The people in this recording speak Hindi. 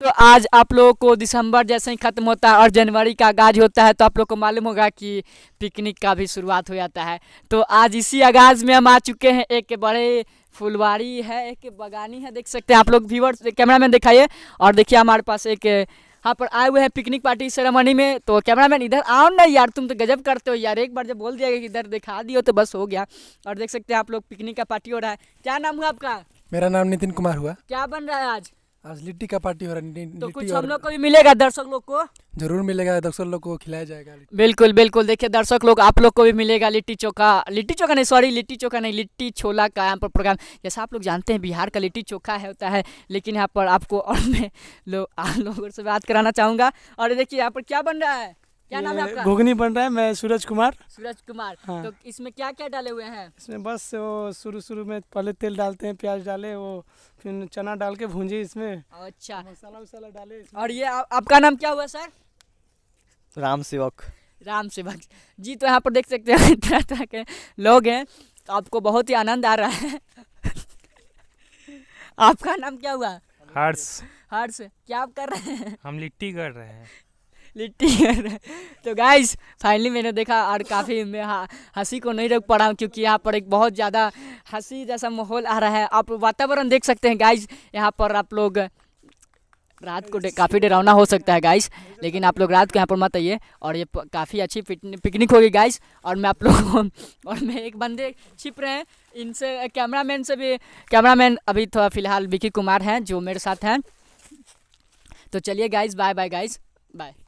तो आज आप लोगों को दिसंबर जैसे ही ख़त्म होता है और जनवरी का आगाज होता है तो आप लोग को मालूम होगा कि पिकनिक का भी शुरुआत हो जाता है तो आज इसी आगाज में हम आ चुके हैं एक बड़े फुलवारी है एक बगानी है देख सकते हैं आप लोग व्यूवर कैमरा मैन दिखाइए और देखिए हमारे पास एक यहाँ पर आए हुए हैं पिकनिक पार्टी सेरेमनी में तो कैमरा मैन इधर आओ ना यार तुम तो गजब करते हो यार एक बार जब बोल दिया कि इधर दिखा दियो तो बस हो गया और देख सकते हैं आप लोग पिकनिक का पार्टी हो रहा है क्या नाम हुआ आपका मेरा नाम नितिन कुमार हुआ क्या बन रहा है आज आज लिट्टी का पार्टी हो रहा है तो कुछ हम लोग को भी मिलेगा दर्शक लोग को जरूर मिलेगा दर्शक लोग को खिलाया जाएगा बिल्कुल बिल्कुल देखिए दर्शक लोग आप लोग को भी मिलेगा लिट्टी चोखा लिट्टी चोखा नहीं सॉरी लिट्टी चोखा नहीं लिट्टी छोला का यहाँ पर प्रोग्राम जैसा आप लोग जानते हैं बिहार का लिट्टी चोखा है होता है लेकिन यहाँ पर आपको और मैं लोग आप लोगों से बात कराना चाहूँगा और देखिए यहाँ पर क्या बन रहा है क्या नाम है आपका घुगनी बन रहा है मैं सूरज कुमार सूरज कुमार हाँ। तो इसमें क्या क्या डाले हुए हैं इसमें बस वो शुरू शुरू में पहले तेल डालते हैं प्याज डाले वो फिर चना डाल के भूंजे इसमें अच्छा मसाला वसाला डाले और ये आ, आपका नाम क्या हुआ सर राम सेवक राम सेवक जी तो यहाँ पर देख सकते हैं तरह तरह के लोग हैं तो आपको बहुत ही आनंद आ रहा है आपका नाम क्या हुआ हर्ष हर्ष क्या आप कर रहे हैं हम लिट्टी कर रहे हैं लिट्टी तो गाइस फाइनली मैंने देखा और काफ़ी मैं हंसी को नहीं रोक पा रहा हूँ क्योंकि यहाँ पर एक बहुत ज़्यादा हंसी जैसा माहौल आ रहा है आप वातावरण देख सकते हैं गाइस यहाँ पर आप लोग रात को काफ़ी डरावना हो सकता है गाइस लेकिन आप लोग रात को यहाँ पर मत आइए और ये काफ़ी अच्छी पिकनिक होगी गाइस और मैं आप लोग और मैं एक बंदे छिप रहे हैं इनसे कैमरामैन से भी कैमरामैन अभी थोड़ा तो फिलहाल विकी कुमार हैं जो मेरे साथ हैं तो चलिए guys bye bye guys bye